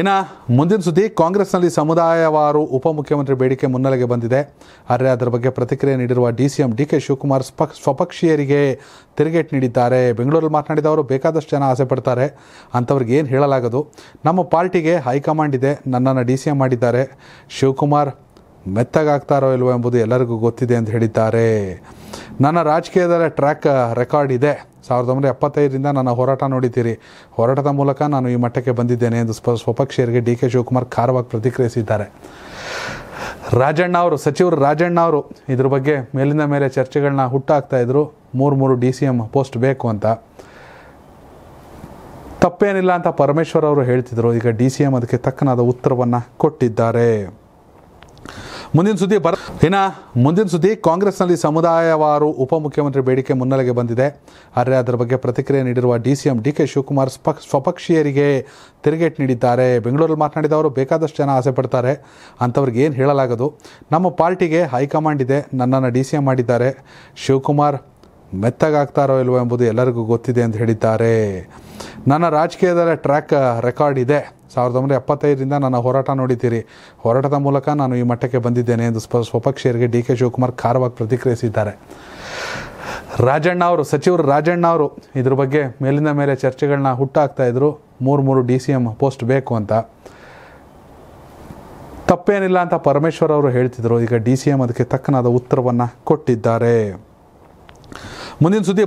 ಇನ್ನು ಮುಂದಿನ ಸುದ್ದಿ ಕಾಂಗ್ರೆಸ್ನಲ್ಲಿ ಸಮುದಾಯವಾರು ಉಪಮುಖ್ಯಮಂತ್ರಿ ಬೇಡಿಕೆ ಮುನ್ನೆಲೆಗೆ ಬಂದಿದೆ ಆದರೆ ಅದರ ಬಗ್ಗೆ ಪ್ರತಿಕ್ರಿಯೆ ನೀಡಿರುವ D C M D K Shivakumar ಸ್ಪ ಸ್ವಪಕ್ಷೀಯರಿಗೆ ತಿರುಗೇಟ್ ನೀಡಿದ್ದಾರೆ ಬೆಂಗಳೂರಲ್ಲಿ ಮಾತನಾಡಿದವರು ಬೇಕಾದಷ್ಟು ಜನ ಆಸೆ ಪಡ್ತಾರೆ ಅಂಥವ್ರಿಗೆ ಏನು ಹೇಳಲಾಗದು ನಮ್ಮ ಪಾರ್ಟಿಗೆ ಹೈಕಮಾಂಡ್ ಇದೆ ನನ್ನನ್ನು ಡಿ ಸಿ ಎಂ ಮಾಡಿದ್ದಾರೆ ಶಿವಕುಮಾರ್ ಮೆತ್ತಗಾಗ್ತಾರೋ ಇಲ್ವೋ ಎಂಬುದು ಎಲ್ಲರಿಗೂ ಗೊತ್ತಿದೆ ಅಂತ ಹೇಳಿದ್ದಾರೆ ನನ್ನ ರಾಜಕೀಯದಲ್ಲೇ ಟ್ರ್ಯಾಕ್ ರೆಕಾರ್ಡ್ ಇದೆ ಸಾವಿರದ ಒಂಬೈನೂರ ಎಪ್ಪತ್ತೈದರಿಂದ ನನ್ನ ಹೋರಾಟ ನೋಡಿದ್ದೀರಿ ಹೋರಾಟದ ಮೂಲಕ ನಾನು ಈ ಮಟ್ಟಕ್ಕೆ ಬಂದಿದ್ದೇನೆ ಎಂದು ಸ್ವ ಸ್ವಪಕ್ಷೀಯರಿಗೆ ಡಿ ಕೆ ಶಿವಕುಮಾರ್ ಖಾರವಾಗಿ ಪ್ರತಿಕ್ರಿಯಿಸಿದ್ದಾರೆ ರಾಜಣ್ಣ ಅವರು ಸಚಿವರು ರಾಜಣ್ಣ ಅವರು ಇದ್ರ ಬಗ್ಗೆ ಮೇಲಿಂದ ಮೇಲೆ ಚರ್ಚೆಗಳನ್ನ ಇದ್ರು ಮೂರು ಮೂರು ಡಿ ಸಿ ಎಂ ಪೋಸ್ಟ್ ಬೇಕು ಅಂತ ತಪ್ಪೇನಿಲ್ಲ ಅಂತ ಪರಮೇಶ್ವರ್ ಅವರು ಹೇಳ್ತಿದ್ರು ಈಗ ಡಿ ಸಿ ಎಂ ಅದಕ್ಕೆ ತಕ್ಕನಾದ ಉತ್ತರವನ್ನು ಕೊಟ್ಟಿದ್ದಾರೆ ಮುಂದಿನ ಸುದ್ದಿ ಬರ ಇನ್ನ ಮುಂದಿನ ಸುದ್ದಿ ಕಾಂಗ್ರೆಸ್ನಲ್ಲಿ ಸಮುದಾಯವಾರು ಉಪಮುಖ್ಯಮಂತ್ರಿ ಬೇಡಿಕೆ ಮುನ್ನೆಲೆಗೆ ಬಂದಿದೆ ಆದರೆ ಅದರ ಬಗ್ಗೆ ಪ್ರತಿಕ್ರಿಯೆ ನೀಡಿರುವ D C M D K Shivakumar ಸ್ವಪಕ್ಷೀಯರಿಗೆ ತಿರುಗೇಟು ನೀಡಿದ್ದಾರೆ ಬೆಂಗಳೂರಲ್ಲಿ ಮಾತನಾಡಿದವರು ಬೇಕಾದಷ್ಟು ಜನ ಆಸೆ ಪಡ್ತಾರೆ ಅಂಥವ್ರಿಗೆ ಏನು ಹೇಳಲಾಗದು ನಮ್ಮ ಪಾರ್ಟಿಗೆ ಹೈಕಮಾಂಡ್ ಇದೆ ನನ್ನನ್ನು ಡಿ ಸಿ ಎಂ ಮಾಡಿದ್ದಾರೆ ಶಿವಕುಮಾರ್ ಮೆತ್ತಗಾಗ್ತಾರೋ ಇಲ್ವೋ ಎಂಬುದು ಎಲ್ಲರಿಗೂ ಗೊತ್ತಿದೆ ಅಂತ ಹೇಳಿದ್ದಾರೆ ನನ್ನ ರಾಜಕೀಯದ ಟ್ರ್ಯಾಕ್ ರೆಕಾರ್ಡ್ ಇದೆ ಸಾವಿರದ ಒಂಬೈನೂರ ಎಪ್ಪತ್ತೈದರಿಂದ ನನ್ನ ಹೋರಾಟ ನೋಡಿದ್ದೀರಿ ಹೋರಾಟದ ಮೂಲಕ ನಾನು ಈ ಮಟ್ಟಕ್ಕೆ ಬಂದಿದ್ದೇನೆ ಎಂದು ಸ್ವ ಸ್ವಪಕ್ಷೀಯರಿಗೆ ಡಿ ಕೆ ಶಿವಕುಮಾರ್ ಖಾರವಾಗಿ ಪ್ರತಿಕ್ರಿಯಿಸಿದ್ದಾರೆ ರಾಜಣ್ಣ ಅವರು ಸಚಿವರು ರಾಜಣ್ಣ ಅವರು ಇದ್ರ ಬಗ್ಗೆ ಮೇಲಿಂದ ಮೇಲೆ ಚರ್ಚೆಗಳನ್ನ ಇದ್ರು ಮೂರು ಮೂರು ಡಿ ಸಿ ಪೋಸ್ಟ್ ಬೇಕು ಅಂತ ತಪ್ಪೇನಿಲ್ಲ ಅಂತ ಪರಮೇಶ್ವರ್ ಅವರು ಹೇಳ್ತಿದ್ರು ಈಗ ಡಿ ಸಿ ಎಂ ಅದಕ್ಕೆ ತಕ್ಕನಾದ ಉತ್ತರವನ್ನು ಕೊಟ್ಟಿದ್ದಾರೆ ಮುಂದಿನ ಸುದ್ದಿ